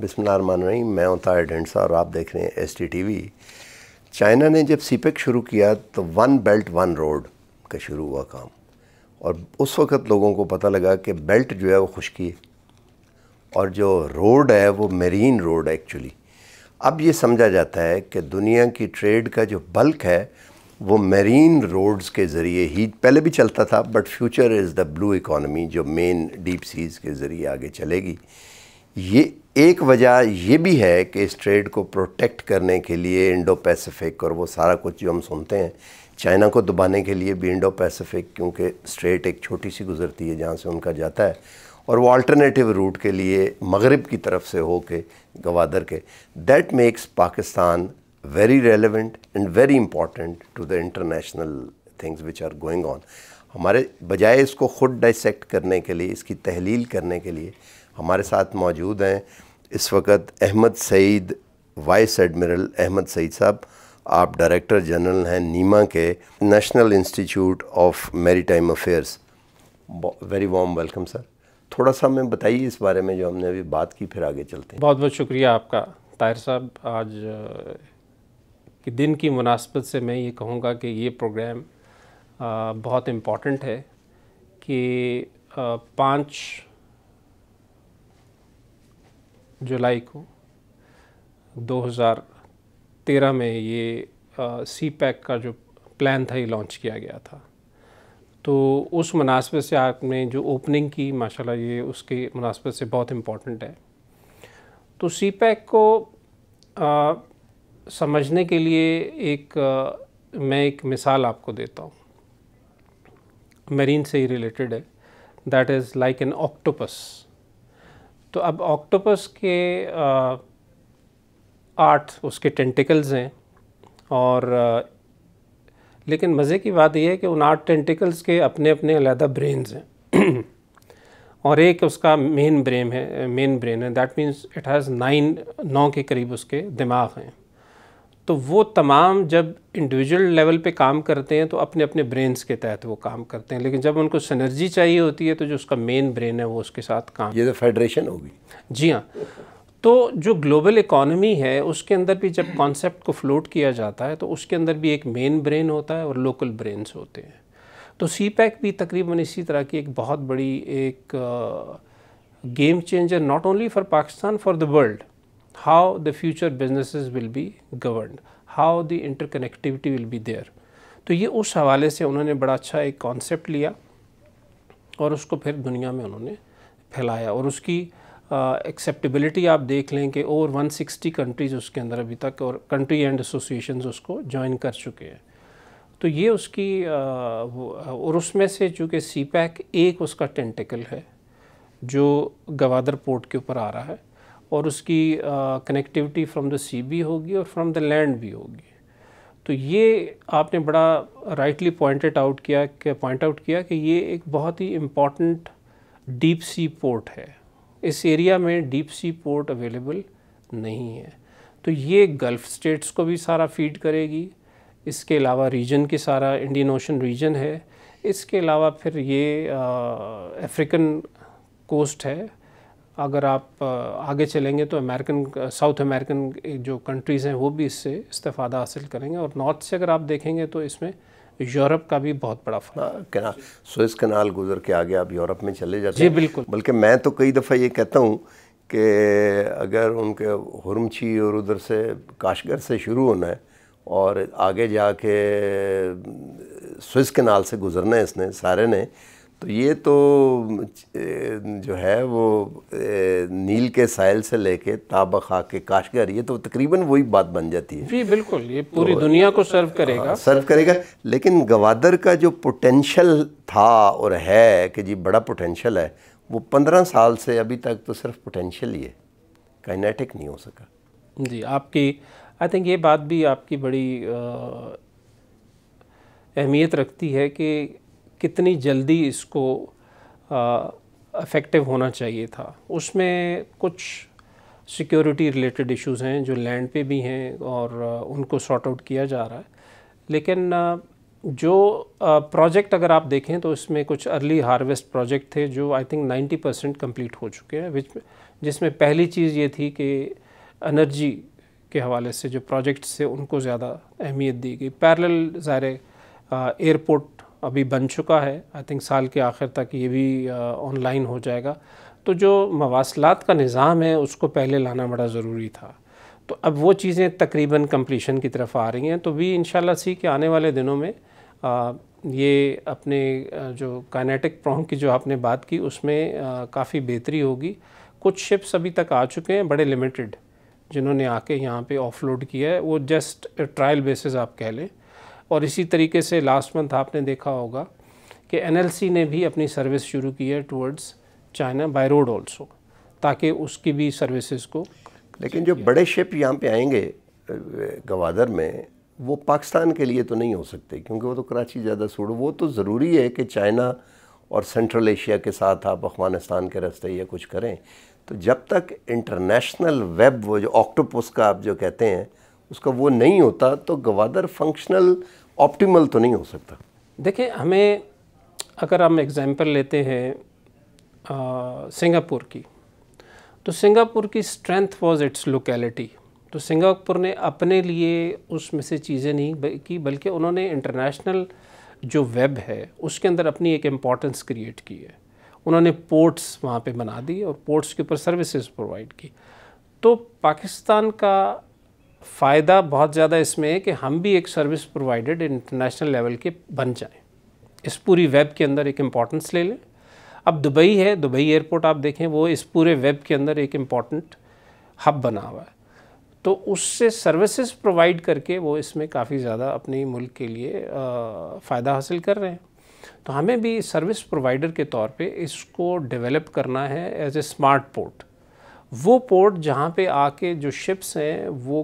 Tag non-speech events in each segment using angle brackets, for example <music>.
बिस्मिल रही मैं उतार ताहिर और आप देख रहे हैं S T T V China ने जब सीपेक शुरू किया तो वन बेल्ट वन रोड का शुरू हुआ काम और उस वक़्त लोगों को पता लगा कि बेल्ट जो है वो खुशकी है और जो रोड है वो मेरीन रोड है एक्चुअली अब ये समझा जाता है कि दुनिया की ट्रेड का जो बल्क है वो मेरीन रोड्स के ज़रिए ही पहले भी चलता था but future is the blue economy जो मेन डीप सीज़ के ज़रिए आगे चलेगी ये एक वजह ये भी है कि इस ट्रेड को प्रोटेक्ट करने के लिए इंडो पैसिफिक और वो सारा कुछ जो हम सुनते हैं चाइना को दबाने के लिए भी इंडो पैसिफिक क्योंकि स्ट्रेट एक छोटी सी गुजरती है जहाँ से उनका जाता है और वो अल्टरनेटिव रूट के लिए मगरब की तरफ से हो के गवादर के that makes Pakistan very relevant and very important to the international things which are going on. हमारे बजाय इसको खुद डाइसेक्ट करने के लिए इसकी तहलील करने के लिए हमारे साथ मौजूद हैं इस वक्त अहमद सईद वाइस एडमिरल अहमद सईद साहब आप डायरेक्टर जनरल हैं नीमा के national institute of time affairs very warm welcome sir थोड़ा सा हमें बताइए इस बारे में जो हमने अभी बात की फिर आगे चलते हैं बहुत बहुत शुक्रिया आपका ताहिर साहब आज कि दिन की मुनासबत से मैं ये कहूँगा कि ये प्रोग्राम बहुत इम्पॉर्टेंट है कि पाँच जुलाई को 2013 में ये सी पैक का जो प्लान था ये लॉन्च किया गया था तो उस मुनासबत से आपने जो ओपनिंग की माशाल्लाह ये उसके मुनासबत से बहुत इम्पॉर्टेंट है तो सी पैक को आ, समझने के लिए एक मैं एक मिसाल आपको देता हूँ मरीन से ही रिलेटेड है that is like an octopus तो अब ऑक्टोपस के आठ उसके टेंटिकल्स हैं और आ, लेकिन मज़े की बात यह है कि उन आठ टेंटिकल्स के अपने अपने अलहदा ब्रेन्स हैं <clears throat> और एक उसका मेन ब्रेन है मेन ब्रेन है that means it has nine नौ के करीब उसके दिमाग हैं तो वो तमाम जब इंडिविजुअल लेवल पे काम करते हैं तो अपने अपने ब्रेन्स के तहत वो काम करते हैं लेकिन जब उनको सनर्जी चाहिए होती है तो जो उसका मेन ब्रेन है वो उसके साथ काम ये तो फेडरेशन होगी जी हाँ तो जो ग्लोबल इकोनॉमी है उसके अंदर भी जब कॉन्सेप्ट को फ्लोट किया जाता है तो उसके अंदर भी एक मेन ब्रेन होता है और लोकल ब्रेन्स होते हैं तो सी पैक भी तकरीबन इसी तरह की एक बहुत बड़ी एक game changer not only for Pakistan for the world how the future businesses will be governed, how the interconnectivity will be there. तो ये उस हवाले से उन्होंने बड़ा अच्छा एक कॉन्सेप्ट लिया और उसको फिर दुनिया में उन्होंने फैलाया और उसकी एक्सेप्टेबिलिटी आप देख लें कि ओवर 160 कंट्रीज़ उसके अंदर अभी तक और कंट्री एंड एसोसिएशन उसको ज्वाइन कर चुके हैं तो ये उसकी uh, और उसमें से चूँकि सी पैक एक उसका टेंटिकल है जो गवादर पोर्ट के ऊपर आ रहा है और उसकी कनेक्टिविटी फ्रॉम द सी भी होगी और फ्रॉम द लैंड भी होगी तो ये आपने बड़ा राइटली पॉइंटेड आउट किया कि पॉइंट आउट किया कि ये एक बहुत ही इम्पॉर्टेंट डीप सी पोर्ट है इस एरिया में डीप सी पोर्ट अवेलेबल नहीं है तो ये गल्फ़ स्टेट्स को भी सारा फीड करेगी इसके अलावा रीजन के सारा इंडियन ओशन रीजन है इसके अलावा फिर ये अफ्रीकन कोस्ट है अगर आप आगे चलेंगे तो अमेरिकन साउथ अमेरिकन जो कंट्रीज़ हैं वो भी इससे इस्तादा हासिल करेंगे और नॉर्थ से अगर आप देखेंगे तो इसमें यूरोप का भी बहुत बड़ा फर्क हाँ, स्विस कनाल गुजर के आगे आप यूरोप में चले जाते हैं जी बिल्कुल बल्कि मैं तो कई दफ़ा ये कहता हूँ कि अगर उनके हुरमची और उधर से काशगर से शुरू होना है और आगे जाके स्विस कनाल से गुजरना है इसने सारे ने तो ये तो जो है वो नील के साइल से लेके ताब खा के काशगर ये तो तकरीबन वही बात बन जाती है जी बिल्कुल ये तो पूरी तो, दुनिया को सर्व करेगा आ, हाँ, सर्व करेगा लेकिन गवादर का जो पोटेंशियल था और है कि जी बड़ा पोटेंशल है वो पंद्रह साल से अभी तक तो सिर्फ पोटेंशल ही है काइनेटिक नहीं हो सका जी आपकी आई थिंक ये बात भी आपकी बड़ी अहमियत रखती है कि कितनी जल्दी इसको इफ़ेक्टिव होना चाहिए था उसमें कुछ सिक्योरिटी रिलेटेड इश्यूज हैं जो लैंड पे भी हैं और उनको सॉर्ट आउट किया जा रहा है लेकिन जो प्रोजेक्ट अगर आप देखें तो इसमें कुछ अर्ली हार्वेस्ट प्रोजेक्ट थे जो आई थिंक 90 परसेंट कम्प्लीट हो चुके हैं विच जिसमें पहली चीज़ ये थी कि एनर्जी के हवाले से जो प्रोजेक्ट्स थे उनको ज़्यादा अहमियत दी गई पैरल ज़ाहिर एयरपोर्ट अभी बन चुका है आई थिंक साल के आखिर तक ये भी ऑनलाइन हो जाएगा तो जो मवासलात का निज़ाम है उसको पहले लाना बड़ा ज़रूरी था तो अब वो चीज़ें तकरीबन कम्प्लीशन की तरफ आ रही हैं तो भी इन सी कि आने वाले दिनों में आ, ये अपने जो काइनेटिक प्रॉन्ग की जो आपने बात की उसमें काफ़ी बेहतरी होगी कुछ शिप्स अभी तक आ चुके हैं बड़े लिमिटेड जिन्होंने आके यहाँ पे ऑफलोड किया है वो जस्ट ट्रायल बेसिस आप कह लें और इसी तरीके से लास्ट मंथ आपने देखा होगा कि एनएलसी ने भी अपनी सर्विस शुरू की है towards China by road also ताकि उसकी भी सर्विसेज को लेकिन जो बड़े शिप यहाँ पे आएंगे गवादर में वो पाकिस्तान के लिए तो नहीं हो सकते क्योंकि वो तो कराची ज़्यादा सूड वो तो ज़रूरी है कि चाइना और सेंट्रल एशिया के साथ आप अफगानिस्तान के रास्ते या कुछ करें तो जब तक इंटरनेशनल वेब वो जो ऑक्टोपस का आप जो कहते हैं उसका वो नहीं होता तो गवादर फंक्शनल ऑप्टिमल तो नहीं हो सकता देखिए हमें अगर हम एग्ज़ाम्पल लेते हैं सिंगापुर की तो सिंगापुर की स्ट्रेंथ वाज इट्स लोकेलिटी तो सिंगापुर ने अपने लिए उसमें से चीज़ें नहीं की बल्कि उन्होंने इंटरनेशनल जो वेब है उसके अंदर अपनी एक इम्पॉर्टेंस क्रिएट की है उन्होंने पोर्ट्स वहाँ पे बना दी और पोर्ट्स के ऊपर सर्विसेज प्रोवाइड की तो पाकिस्तान का फ़ायदा बहुत ज़्यादा इसमें है कि हम भी एक सर्विस प्रोवाइडेड इंटरनेशनल लेवल के बन जाएं इस पूरी वेब के अंदर एक इम्पॉर्टेंस ले लें अब दुबई है दुबई एयरपोर्ट आप देखें वो इस पूरे वेब के अंदर एक इम्पॉर्टेंट हब बना हुआ है तो उससे सर्विसेज प्रोवाइड करके वो इसमें काफ़ी ज़्यादा अपने मुल्क के लिए फ़ायदा हासिल कर रहे हैं तो हमें भी सर्विस प्रोवाइडर के तौर पे इसको डेवलप करना है एज ए स्मार्ट पोर्ट वो पोर्ट जहाँ पे आके जो शिप्स हैं वो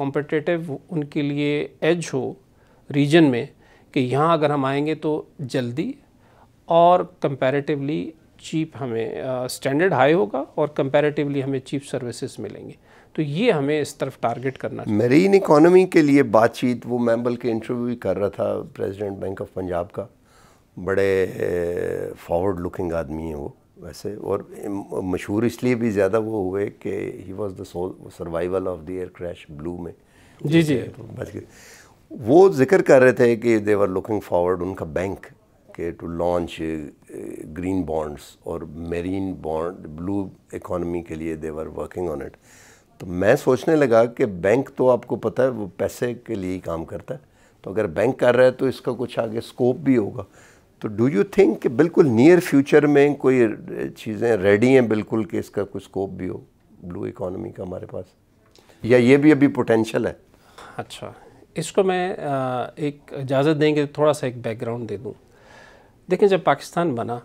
कॉम्पिटिटिव उनके लिए एज हो रीजन में कि यहाँ अगर हम आएंगे तो जल्दी और कंपैरेटिवली चीप हमें स्टैंडर्ड हाई होगा और कंपैरेटिवली हमें चीप सर्विसेज मिलेंगे तो ये हमें इस तरफ टारगेट करना मेरीन इकोनॉमी के लिए बातचीत वो मैं बल्कि इंटरव्यू भी कर रहा था प्रेसिडेंट बैंक ऑफ पंजाब का बड़े फॉरवर्ड लुकिंग आदमी है वो वैसे और मशहूर इसलिए भी ज़्यादा वो हुए कि ही was the sole survival of the air crash blue में जी जी तो बच गए वो जिक्र कर रहे थे कि देवर लुकिंग फॉरवर्ड उनका बैंक के टू लॉन्च ग्रीन बॉन्ड्स और मेरीन बॉन्ड ब्लू इकोनॉमी के लिए देवर वर्किंग ऑन इट तो मैं सोचने लगा कि बैंक तो आपको पता है वो पैसे के लिए ही काम करता है तो अगर बैंक कर रहा है तो इसका कुछ आगे स्कोप भी होगा तो डू यू थिंक कि बिल्कुल नियर फ्यूचर में कोई चीज़ें रेडी हैं बिल्कुल कि इसका कोई स्कोप भी हो ब्लू इकोनॉमी का हमारे पास या ये भी अभी पोटेंशल है अच्छा इसको मैं एक इजाज़त देंगे थोड़ा सा एक बैकग्राउंड दे दूँ देखें जब पाकिस्तान बना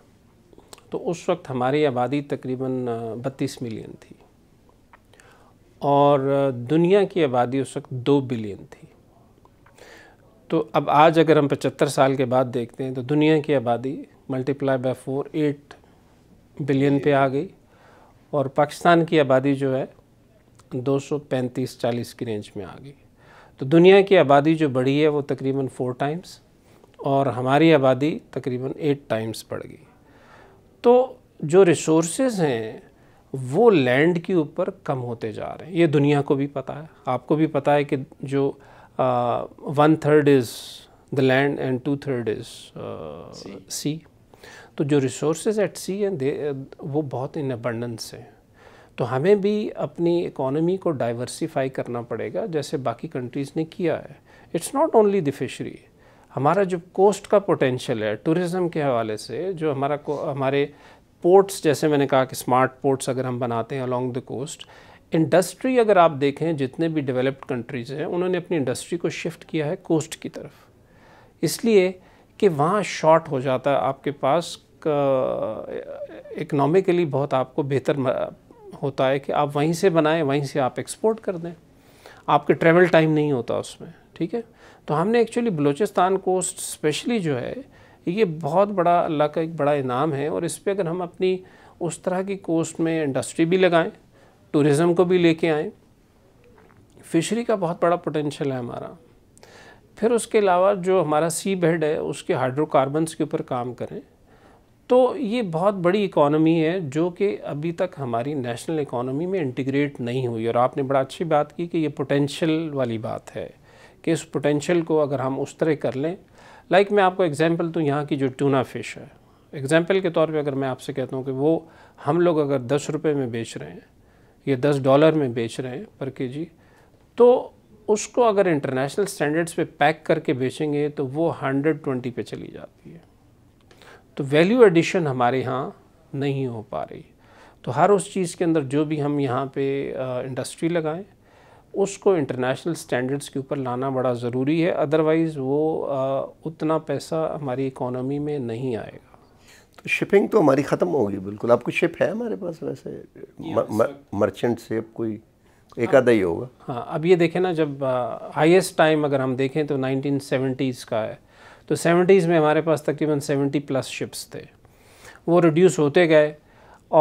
तो उस वक्त हमारी आबादी तकरीबन बत्तीस मिलियन थी और दुनिया की आबादी उस वक्त दो बिलियन थी तो अब आज अगर हम पचहत्तर साल के बाद देखते हैं तो दुनिया की आबादी multiply by four eight billion पे आ गई और पाकिस्तान की आबादी जो है 235-40 की रेंज में आ गई तो दुनिया की आबादी जो बढ़ी है वो तकरीबन फोर टाइम्स और हमारी आबादी तकरीबन एट टाइम्स बढ़ गई तो जो रिसोर्सेज हैं वो लैंड के ऊपर कम होते जा रहे हैं ये दुनिया को भी पता है आपको भी पता है कि जो uh, one third is the land and two third is C uh, तो जो रिसोर्स एट सी हैं uh, वो बहुत इन अबंडेंस हैं तो हमें भी अपनी इकोनॉमी को डाइवर्सीफाई करना पड़ेगा जैसे बाकी कंट्रीज़ ने किया है it's not only the fishery हमारा जो कोस्ट का पोटेंशियल है टूरिज़्म के हवाले से जो हमारा को हमारे पोर्ट्स जैसे मैंने कहा कि स्मार्ट पोर्ट्स अगर हम बनाते हैं अलॉन्ग द कोस्ट इंडस्ट्री अगर आप देखें जितने भी डेवलप्ड कंट्रीज़ हैं उन्होंने अपनी इंडस्ट्री को शिफ्ट किया है कोस्ट की तरफ इसलिए कि वहाँ शॉर्ट हो जाता है आपके पास इकनॉमिकली बहुत आपको बेहतर होता है कि आप वहीं से बनाएं वहीं से आप एक्सपोर्ट कर दें आपके ट्रेवल टाइम नहीं होता उसमें ठीक है तो हमने एक्चुअली बलूचिस्तान कोस्ट स्पेशली जो है ये बहुत बड़ा अल्लाह का एक बड़ा इनाम है और इस पर अगर हम अपनी उस तरह की कोस्ट में इंडस्ट्री भी लगाएं टूरिज़म को भी लेके आएँ फिशरी का बहुत बड़ा पोटेंशियल है हमारा फिर उसके अलावा जो हमारा सी बेड है उसके हाइड्रोकार्बन्स के ऊपर काम करें तो ये बहुत बड़ी इकोनॉमी है जो कि अभी तक हमारी नेशनल इकोनॉमी में इंटीग्रेट नहीं हुई और आपने बड़ा अच्छी बात की कि ये पोटेंशियल वाली बात है कि इस पोटेंशियल को अगर हम उस तरह कर लें लाइक मैं आपको एग्ज़ाम्पल तो यहाँ की जो टूना फ़िश है एग्ज़ाम्पल के तौर पे अगर मैं आपसे कहता हूँ कि वो हम लोग अगर दस रुपये में बेच रहे हैं ये दस डॉलर में बेच रहे हैं पर के जी तो उसको अगर इंटरनेशनल स्टैंडर्ड्स पे पैक करके बेचेंगे तो वो हंड्रेड ट्वेंटी पर चली जाती है तो वैल्यू एडिशन हमारे यहाँ नहीं हो पा रही तो हर उस चीज़ के अंदर जो भी हम यहाँ पे इंडस्ट्री लगाएं उसको इंटरनेशनल स्टैंडर्ड्स के ऊपर लाना बड़ा ज़रूरी है अदरवाइज़ वो आ, उतना पैसा हमारी इकोनॉमी में नहीं आएगा शिपिंग तो हमारी ख़त्म हो गई बिल्कुल आपको शिप है हमारे पास वैसे मर्चेंट से अब कोई एक आधा ही होगा हाँ अब ये देखें ना जब हाईएस्ट टाइम अगर हम देखें तो 1970s का है तो 70s में हमारे पास तकरीबन 70 प्लस शिप्स थे वो रिड्यूस होते गए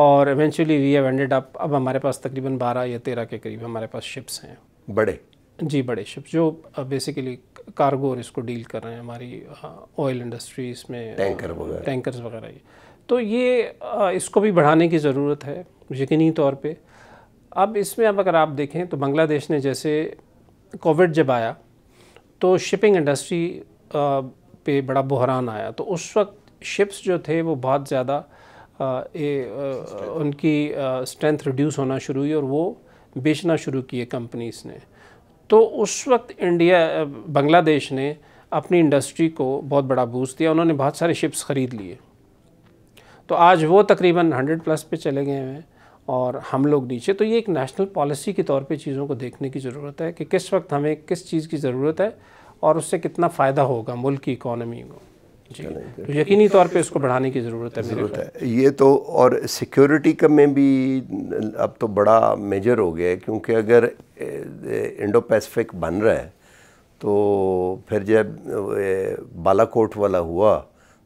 और eventually we have ended up अब हमारे पास तकरीबन 12 या 13 के करीब हमारे पास शिप्स हैं बड़े जी बड़े शिप्स जो बेसिकली कार्गो और इसको डील कर रहे हैं हमारी ऑयल इंडस्ट्री इसमें टैंकर वगैरह टैंकर्स वगैरह ये तो ये इसको भी बढ़ाने की ज़रूरत है यकीनी तौर पे अब इसमें अब अगर आप देखें तो बांग्लादेश ने जैसे कोविड जब आया तो शिपिंग इंडस्ट्री पे बड़ा बहरान आया तो उस वक्त शिप्स जो थे वो बहुत ज़्यादा उनकी स्ट्रेंथ रिड्यूस होना शुरू हुई और वो बेचना शुरू किए कंपनीज ने तो उस वक्त इंडिया बांग्लादेश ने अपनी इंडस्ट्री को बहुत बड़ा बूस्ट दिया उन्होंने बहुत सारे शिप्स ख़रीद लिए तो आज वो तकरीबन 100 प्लस पे चले गए हैं और हम लोग नीचे तो ये एक नेशनल पॉलिसी के तौर पे चीज़ों को देखने की ज़रूरत है कि किस वक्त हमें किस चीज़ की ज़रूरत है और उससे कितना फ़ायदा होगा मुल्क की इकॉनमी को तो यकीनी तौर पे इसको बढ़ाने की ज़रूरत है ज़रूरत है ये तो और सिक्योरिटी का में भी अब तो बड़ा मेजर हो गया है क्योंकि अगर इंडो पैसिफिक बन रहा है तो फिर जब बालाकोट वाला हुआ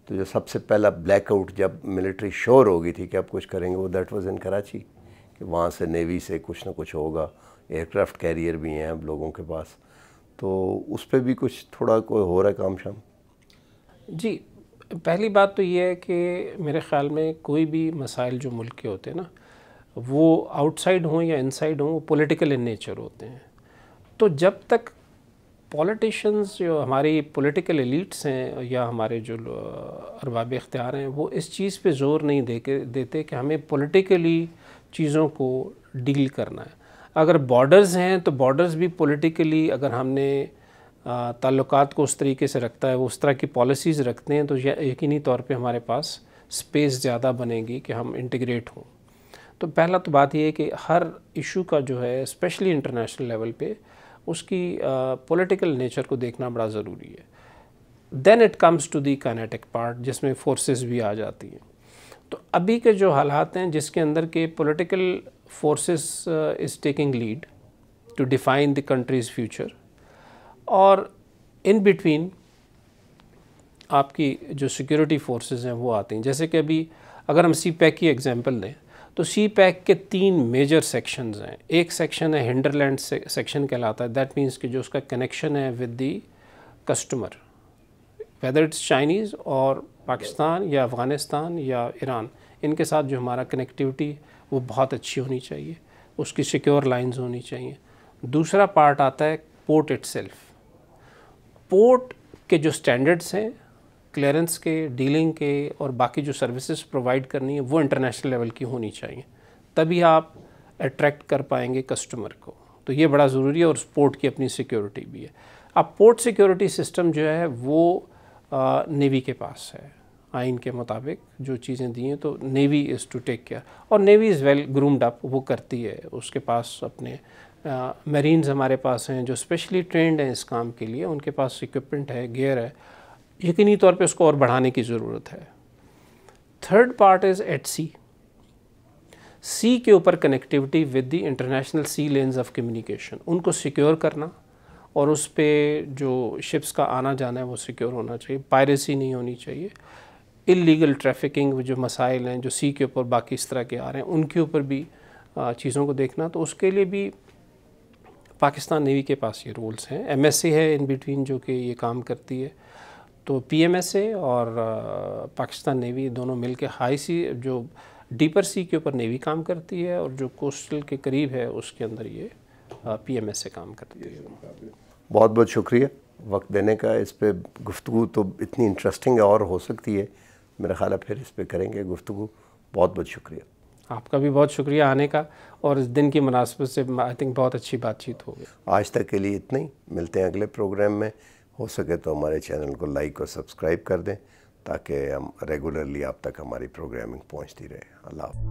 तो जो सबसे पहला ब्लैकआउट जब मिलिट्री श्योर हो गई थी कि अब कुछ करेंगे वो दैट वाज इन कराची कि वहाँ से नेवी से कुछ ना कुछ होगा एयरक्राफ्ट कैरियर भी हैं अब लोगों के पास तो उस पर भी कुछ थोड़ा कोई हो रहा है काम शाम जी पहली बात तो ये है कि मेरे ख़्याल में कोई भी मसाइल जो मुल्क के होते हैं ना वो आउटसाइड हों या इनसाइड हों वो पोलिटिकल इन नेचर होते हैं तो जब तक पॉलिटिशन्स जो हमारी पॉलिटिकल एलिट्स हैं या हमारे जो अरबाब इख्तियार हैं वो इस चीज़ पे ज़ोर नहीं दे के देते कि हमें पॉलिटिकली चीज़ों को डील करना है अगर बॉर्डर्स हैं तो बॉर्डर्स भी पॉलिटिकली अगर हमने ताल्लुकात को उस तरीके से रखता है वो उस तरह की पॉलिसीज़ रखते हैं तो यकीनी तौर पे हमारे पास स्पेस ज़्यादा बनेगी कि हम इंटीग्रेट हों तो पहला तो बात यह है कि हर इशू का जो है स्पेशली इंटरनेशनल लेवल पे उसकी पॉलिटिकल नेचर को देखना बड़ा ज़रूरी है then it comes to the kinetic part जिसमें फोर्सेस भी आ जाती हैं तो अभी के जो हालात हैं जिसके अंदर के political forces is taking lead to define the country's future और इन बिटवीन आपकी जो सिक्योरिटी फोर्सेस हैं वो आती हैं जैसे कि अभी अगर हम सी पैक की एग्ज़ाम्पल लें तो सी पैक के तीन मेजर सेक्शंस हैं एक सेक्शन है हिंडरलैंड सेक्शन कहलाता है दैट मीन्स कि जो उसका कनेक्शन है with the customer whether it's Chinese और पाकिस्तान या अफ़गानिस्तान या ईरान इनके साथ जो हमारा कनेक्टिविटी वो बहुत अच्छी होनी चाहिए उसकी सिक्योर लाइंस होनी चाहिए दूसरा पार्ट आता है पोर्ट इट पोर्ट के जो स्टैंडर्ड्स हैं क्लियरेंस के डीलिंग के और बाकी जो सर्विसेज प्रोवाइड करनी है वो इंटरनेशनल लेवल की होनी चाहिए तभी आप अट्रैक्ट कर पाएंगे कस्टमर को तो ये बड़ा ज़रूरी है और पोर्ट की अपनी सिक्योरिटी भी है अब पोर्ट सिक्योरिटी सिस्टम जो है वो नेवी के पास है आइन के मुताबिक जो चीज़ें दी हैं तो navy is to take care और navy is well groomed up वो करती है उसके पास अपने मरीन्स हमारे पास हैं जो स्पेशली ट्रेंड हैं इस काम के लिए उनके पास इक्विपमेंट है गेयर है यकीनी तौर पे उसको और बढ़ाने की ज़रूरत है third part is at sea sea के ऊपर connectivity with the international sea lanes of communication उनको सिक्योर करना और उस पर जो शिप्स का आना जाना है वो सिक्योर होना चाहिए पायरेसी नहीं होनी चाहिए इलीगल ट्रैफिकिंग जो मसाइल हैं जो सी के ऊपर बाकी इस तरह के आ रहे हैं उनके ऊपर भी चीज़ों को देखना तो उसके लिए भी पाकिस्तान नेवी के पास ये रोल्स हैं एम है इन बिटवीन जो कि ये काम करती है तो पी और पाकिस्तान नेवी दोनों मिल के हाई सी जो डीपर सी के ऊपर नेवी काम करती है और जो कोस्टल के करीब है उसके अंदर ये पी एम एस से काम करती है बहुत बहुत शुक्रिया वक्त देने का इस पर गुफ्तु तो इतनी इंटरेस्टिंग और हो सकती है मेरा ख्याल है फिर इस पर करेंगे गुफ्तु बहुत बहुत शुक्रिया आपका भी बहुत शुक्रिया आने का और इस दिन की मुनासबत से आई थिंक बहुत अच्छी बातचीत होगी आज तक के लिए इतना ही मिलते हैं अगले प्रोग्राम में हो सके तो हमारे चैनल को लाइक और सब्सक्राइब कर दें ताकि हम रेगुलरली आप तक हमारी प्रोग्रामिंग पहुंचती रहे अल्लाह